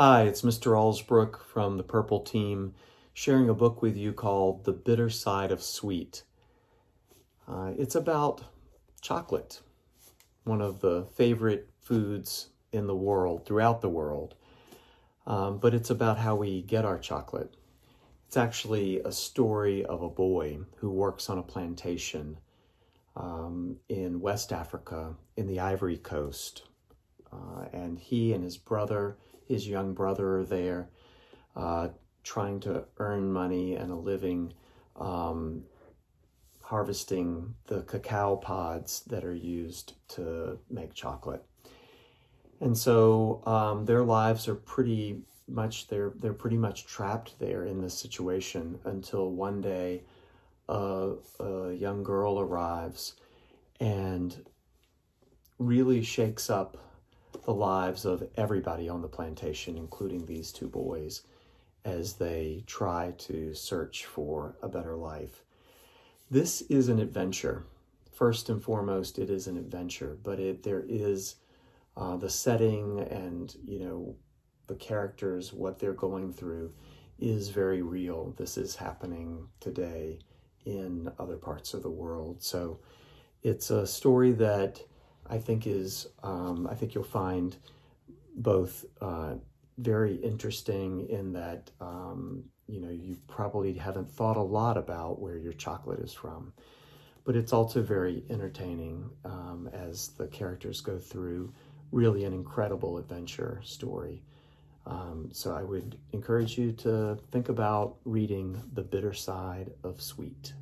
Hi, it's Mr. Allsbrook from the Purple Team, sharing a book with you called The Bitter Side of Sweet. Uh, it's about chocolate, one of the favorite foods in the world, throughout the world. Um, but it's about how we get our chocolate. It's actually a story of a boy who works on a plantation um, in West Africa, in the Ivory Coast. Uh, and he and his brother his young brother there uh, trying to earn money and a living um, harvesting the cacao pods that are used to make chocolate. And so um, their lives are pretty much they're they're pretty much trapped there in this situation until one day uh, a young girl arrives and really shakes up the lives of everybody on the plantation, including these two boys, as they try to search for a better life. This is an adventure. First and foremost, it is an adventure, but it, there is uh, the setting and, you know, the characters, what they're going through is very real. This is happening today in other parts of the world. So it's a story that I think is, um, I think you'll find both uh, very interesting in that, um, you know, you probably haven't thought a lot about where your chocolate is from. But it's also very entertaining um, as the characters go through really an incredible adventure story. Um, so I would encourage you to think about reading The Bitter Side of Sweet.